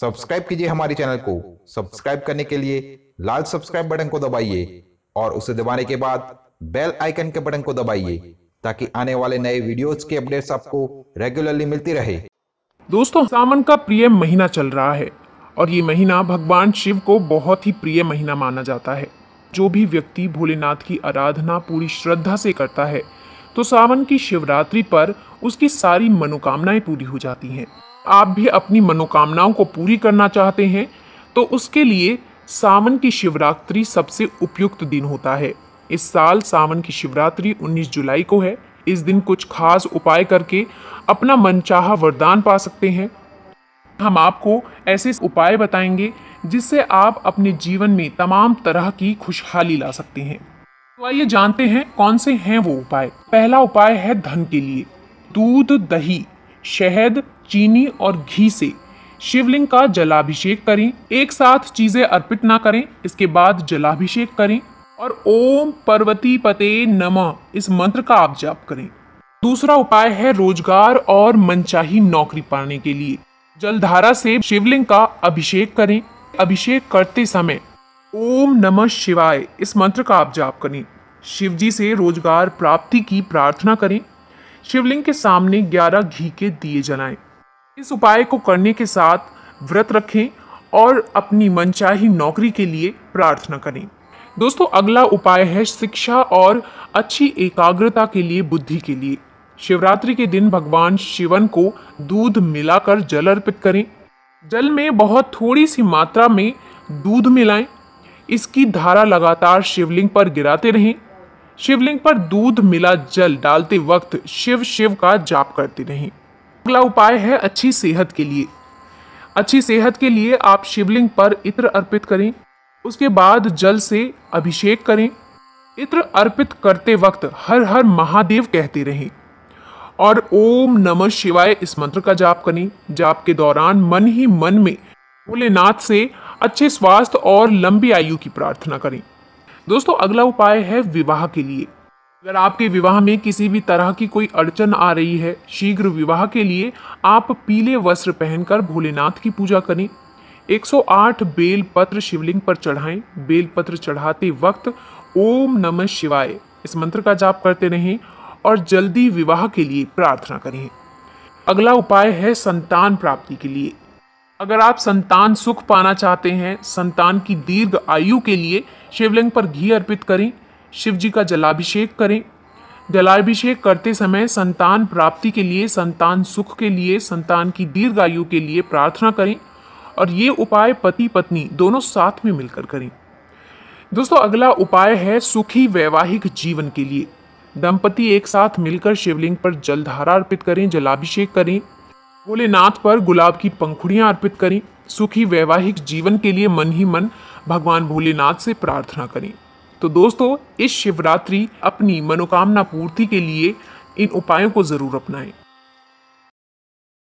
Subscribe कीजिए हमारे channel को सब्सक्राइब करने के लिए लाल सब्सक्राइब बटन को दबाइए और उसे दबाने के बाद बेल आइकन के बटन को दबाइए ताकि आने वाले नए वीडियोस के अपडेट्स आपको रेगुलरली मिलती रहे दोस्तों सावन का प्रिय महीना चल रहा है और ये महीना भगवान शिव को बहुत ही प्रिय महीना माना जाता है जो भी व्यक्ति भोलेनाथ की आराधना पूरी श्रद्धा से करता है तो सावन की शिवरात्रि पर उसकी सारी मनोकामनाएं पूरी हो जाती हैं आप भी अपनी मनोकामनाओं को पूरी करना चाहते हैं तो उसके लिए सावन की शिवरात्रि सबसे उपयुक्त दिन होता है इस साल सावन की शिवरात्रि 19 जुलाई को है इस दिन कुछ खास उपाय करके अपना मनचाहा वरदान पा सकते हैं हम आपको ऐसे उपाय बताएंगे जिससे आप अपने जीवन में तमाम तरह की खुशहाली ला सकते हैं तो आइए जानते हैं कौन से हैं वो उपाय पहला उपाय है धन के लिए दूध दही शहद चीनी और घी से शिवलिंग का जलाभिषेक करें एक साथ चीज़ें अर्पित ना करें इसके बाद जलाभिषेक करें और ओम पर्वती पते नमः इस मंत्र का आप जाप करें दूसरा उपाय है रोजगार और मनचाही नौकरी पाने के लिए जलधारा से शिवलिंग का अभिषेक करें अभिषेक करते समय ओम नमः शिवाय इस मंत्र का आप जाप करें शिवजी से रोजगार प्राप्ति की प्रार्थना करें शिवलिंग के सामने 11 घी के दिए जलाएं। इस उपाय को करने के साथ व्रत रखें और अपनी मनचाही नौकरी के लिए प्रार्थना करें दोस्तों अगला उपाय है शिक्षा और अच्छी एकाग्रता के लिए बुद्धि के लिए शिवरात्रि के दिन भगवान शिवन को दूध मिलाकर जल अर्पित करें जल में बहुत थोड़ी सी मात्रा में दूध मिलाएं इसकी धारा लगातार शिवलिंग पर गिराते रहें शिवलिंग पर दूध मिला जल डालते वक्त शिव शिव का जाप करती रहीं अगला उपाय है अच्छी सेहत के लिए अच्छी सेहत के लिए आप शिवलिंग पर इत्र अर्पित करें उसके बाद जल से अभिषेक करें इत्र अर्पित करते वक्त हर हर महादेव कहते रहें और ओम नमः शिवाय इस मंत्र का जाप करें जाप के दौरान मन ही मन में भोलेनाथ से अच्छे स्वास्थ्य और लंबी आयु की प्रार्थना करें दोस्तों अगला उपाय है विवाह के लिए अगर आपके विवाह में किसी भी तरह की कोई अड़चन आ रही है शीघ्र विवाह के लिए आप पीले वस्त्र पहनकर भोलेनाथ की पूजा करें 108 बेल पत्र शिवलिंग पर चढ़ाएं बेल पत्र चढ़ाते वक्त ओम नमः शिवाय इस मंत्र का जाप करते रहें और जल्दी विवाह के लिए प्रार्थना करें अगला उपाय है संतान प्राप्ति के लिए अगर आप संतान सुख पाना चाहते हैं संतान की दीर्घ आयु के लिए शिवलिंग पर घी अर्पित करें शिव जी का जलाभिषेक करें जलाभिषेक करते समय संतान प्राप्ति के लिए संतान सुख के लिए संतान की दीर्घ आयु के लिए प्रार्थना करें और ये उपाय पति पत्नी दोनों साथ में मिलकर करें दोस्तों अगला उपाय है सुखी वैवाहिक जीवन के लिए दंपति एक साथ मिलकर शिवलिंग पर जलधारा अर्पित करें जलाभिषेक करें भोलेनाथ पर गुलाब की पंखुड़ियाँ अर्पित करें सुखी वैवाहिक जीवन के लिए मन ही मन भगवान भोलेनाथ से प्रार्थना करें तो दोस्तों इस शिवरात्रि अपनी मनोकामना पूर्ति के लिए इन उपायों को ज़रूर अपनाएं